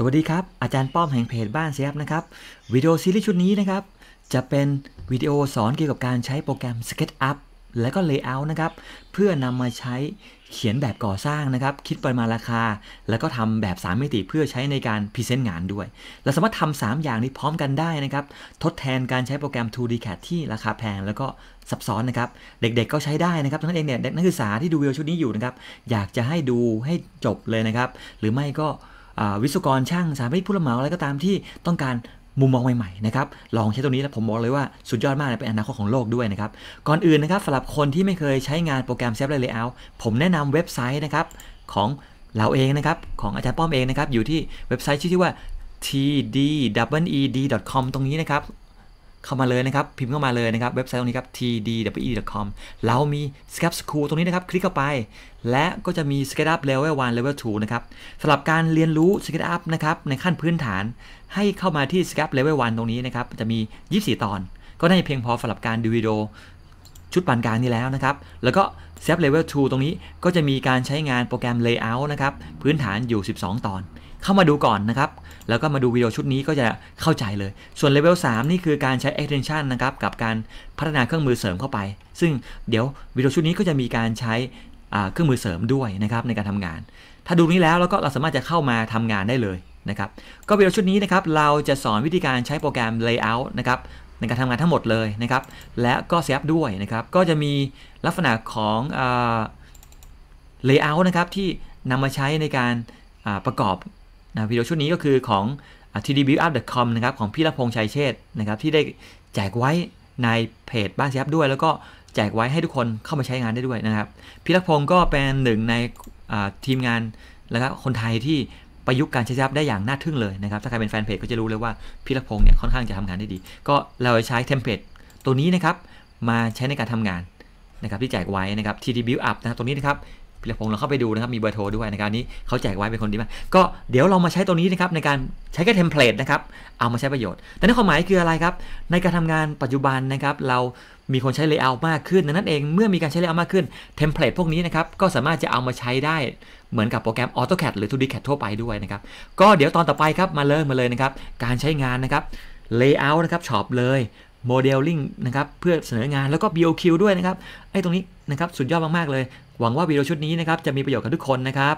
สวัสดีครับ อาจารย์ป้อมแห่งเพจบ้านเซียบนะครับวิดีโอซีรีส์ชุดนี้นะครับ จะเป็นวิดีโอสอนเกี่ยวกับการใช้โปรแกรม SketchUp และก็ Layout นะครับ เพื่อนำมาใช้เขียนแบบก่อสร้างนะครับ คิดปริมาณราคา แล้วก็ทำแบบ 3 มิติเพื่อใช้ในการพรีเซนต์งานด้วยเราสามารถทำ3อย่างนี้พร้อมกันได้นะครับ ทดแทนการใช้โปรแกรม 2D CAD ที่ราคาแพงแล้วก็ซับซ้อนนะครับเด็กๆ ก็ใช้ได้นะครับทั้งนั้นเองเนี่ยนักศึกษาที่ดูวิดีโอชุดนี้อยู่นะครับอยากจะให้ดูให้จบเลยนะครับ หรือไม่ก็วิศวกรช่างสถาปนิกผู้รับเหมาอะไรก็ตามที่ต้องการมุมมองใหม่ๆนะครับลองใช้ตัวนี้แล้วผมบอกเลยว่าสุดยอดมาก เป็นอนาคตของโลกด้วยนะครับก่อนอื่นนะครับสำหรับคนที่ไม่เคยใช้งานโปรแกรมเซฟไลเลเยอร์ผมแนะนำเว็บไซต์นะครับ ของเราเองนะครับ ของอาจารย์ป้อมเองนะครับ อยู่ที่เว็บไซต์ชื่อที่ว่า tdwed.com ตรงนี้นะครับเข้ามาเลยนะครับ พิมพ์เข้ามาเลยนะครับ เว็บไซต์ตรงนี้ครับ tdwe.com เรามี s c a p School ตรงนี้นะครับ คลิกเข้าไป และก็จะมี s c a t Up Level 1 Level 2นะครับสำหรับการเรียนรู้ s c a t Up นะครับในขั้นพื้นฐานให้เข้ามาที่ s c a p Level 1 ตรงนี้นะครับ จะมี 24 ตอน ก็ได้เพียงพอสำหรับการดูวิดีโอชุดปานกลางนี้แล้วนะครับ แล้วก็เซฟเลเวล2ตรงนี้ก็จะมีการใช้งานโปรแกรม Layout นะครับพื้นฐานอยู่ 12 ตอน เข้ามาดูก่อนนะครับแล้วก็มาดูวิดีโอชุดนี้ก็จะเข้าใจเลย ส่วนเลเวล3นี่คือการใช้ Extension นะครับกับการพัฒนาเครื่องมือเสริมเข้าไป ซึ่งเดี๋ยววิดีโอชุดนี้ก็จะมีการใช้เครื่องมือเสริมด้วยนะครับในการทำงาน ถ้าดูนี้แล้วแล้วก็เราสามารถจะเข้ามาทำงานได้เลยนะครับ ก็วิดีโอชุดนี้นะครับเราจะสอนวิธีการใช้โปรแกรม Layout นะครับในการทำงานทั้งหมดเลยนะครับ และก็เซฟด้วยนะครับ ก็จะมีลักษณะของเลเยอร์นะครับที่นำมาใช้ในการประกอบวิดีโอชุดนี้ก็คือของ tdbuildup.com นะครับของพี่รพงษ์ชัยเชษนะครับที่ได้แจกไว้ในเพจบ้านเซฟด้วย แล้วก็แจกไว้ให้ทุกคนเข้ามาใช้งานได้ด้วยนะครับ พี่รพงษ์ก็เป็นหนึ่งในทีมงานแล้วก็คนไทยที่ประยุกต์การใช้ยับได้อย่างน่าทึ่งเลยนะครับ ถ้าใครเป็นแฟนเพจก็จะรู้เลยว่า พี่ละพงเนี่ยค่อนข้างจะทำงานได้ดี ก็เราใช้เทมเพลตตัวนี้นะครับ มาใช้ในการทำงานนะครับที่แจกไว้นะครับ TD Build Up นะครับตัวนี้นะครับพิรพงเราเข้าไปดูนะครับ มีเบอร์โทรด้วยในการนี้ เขาแจกไว้เป็นคนดีมาก ก็เดี๋ยวเรามาใช้ตัวนี้นะครับ ในการใช้แค่เทมเพลตนะครับ เอามาใช้ประโยชน์ แต่ในความหมายคืออะไรครับ ในการทำงานปัจจุบันนะครับ เรามีคนใช้เลเยอร์มากขึ้นดังนั้นเองเมื่อมีการใช้เลเยอร์มากขึ้น เทมเพลตพวกนี้นะครับ ก็สามารถจะเอามาใช้ได้ เหมือนกับโปรแกรม AutoCAD หรือ 2D CAD ทั่วไปด้วยนะครับ ก็เดี๋ยวตอนต่อไปครับมาเริ่มมาเลยนะครับการใช้งานนะครับเลเยอร์นะครับช็อปเลยโมเดลลิ่งนะครับ เพื่อเสนองานแล้วก็ BOQ ด้วยนะครับไอ้ตรงนี้นะครับ สุดยอดมาก ๆ เลย หวังว่าวิดีโอชุดนี้นะครับ จะมีประโยชน์กับทุกคนนะครับ